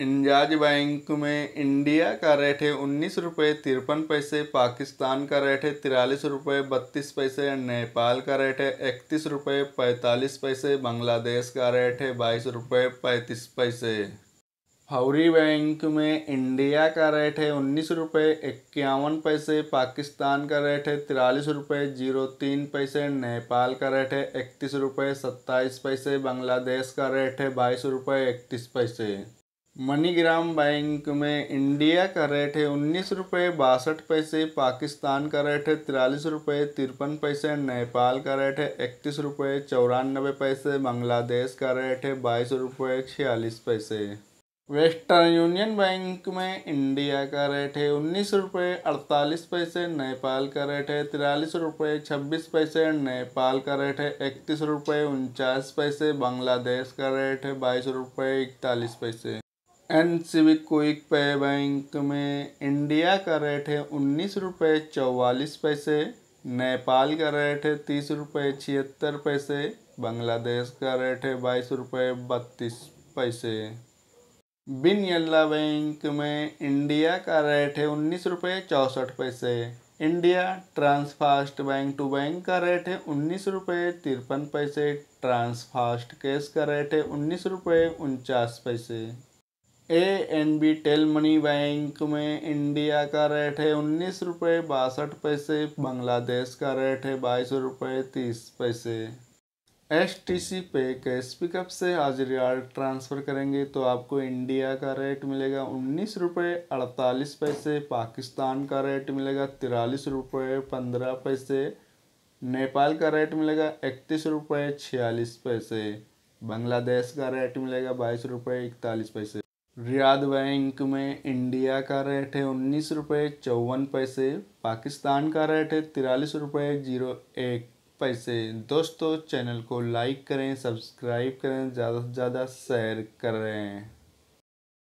इंजाज bank में India का rate है उन्नीस रुपये तिरपन पैसे पाकिस्तान का रेट है तिरालीस रुपये बत्तीस पैसे नेपाल का रेट है इकतीस रुपये पैंतालीस पैसे बांग्लादेश का रेट है बाईस रुपये पैंतीस पैसे फौरी बैंक में इंडिया का रेट है उन्नीस रुपये इक्यावन पैसे पाकिस्तान का रेट है तिरालीस रुपये जीरो तीन पैसे नेपाल का रेट है इकतीस रुपये सत्ताईस पैसे बांग्लादेश का रेट है बाईस रुपये इकतीस पैसे मनीग्राम बैंक में इंडिया का रेट है उन्नीस रुपये बासठ पैसे पाकिस्तान का रेट है तिरालीस रुपये तिरपन पैसे नेपाल का रेट है इकतीस रुपये चौरानबे पैसे बांग्लादेश का रेट है बाईस रुपये छियालीस पैसे वेस्टर्न यूनियन बैंक में इंडिया का रेट है उन्नीस रुपये अड़तालीस पैसे नेपाल का रेट है तिरालीस रुपये छब्बीस पैसे नेपाल का रेट है इकतीस रुपये उनचास पैसे बांग्लादेश का रेट है बाईस रुपये इकतालीस पैसे एन सिविक क्विक पे बैंक में इंडिया का रेट है उन्नीस रुपये चौवालीस पैसे नेपाल का रेट है तीस रुपये छिहत्तर पैसे बांग्लादेश का रेट है बाईस रुपये बत्तीस पैसे बिन यल्ला बैंक में इंडिया का रेट है उन्नीस रुपये चौंसठ पैसे India TransFast bank to bank का रेट है उन्नीस रुपये तिरपन पैसे ट्रांसफास्ट कैश का रेट है उन्नीस रुपये उनचास पैसे A N B Telemoney bank में इंडिया का रेट है उन्नीस रुपये बासठ पैसे बांग्लादेश का रेट है बाईस रुपये तीस पैसे एस टी सी पे कैश पिकअप से आज रियाल ट्रांसफ़र करेंगे तो आपको इंडिया का रेट मिलेगा उन्नीस रुपये अड़तालीस पैसे पाकिस्तान का रेट मिलेगा तिरालीस रुपये पंद्रह पैसे नेपाल का रेट मिलेगा इकतीस रुपये छियालीस पैसे बांग्लादेश का रेट मिलेगा बाईस रुपये इकतालीस पैसे रियाद बैंक में इंडिया का रेट है उन्नीस रुपये चौवन पैसे पाकिस्तान का रेट है तिरालीस रुपये जीरो एक पैसे दोस्तों चैनल को लाइक करें सब्सक्राइब करें ज़्यादा से ज़्यादा शेयर करें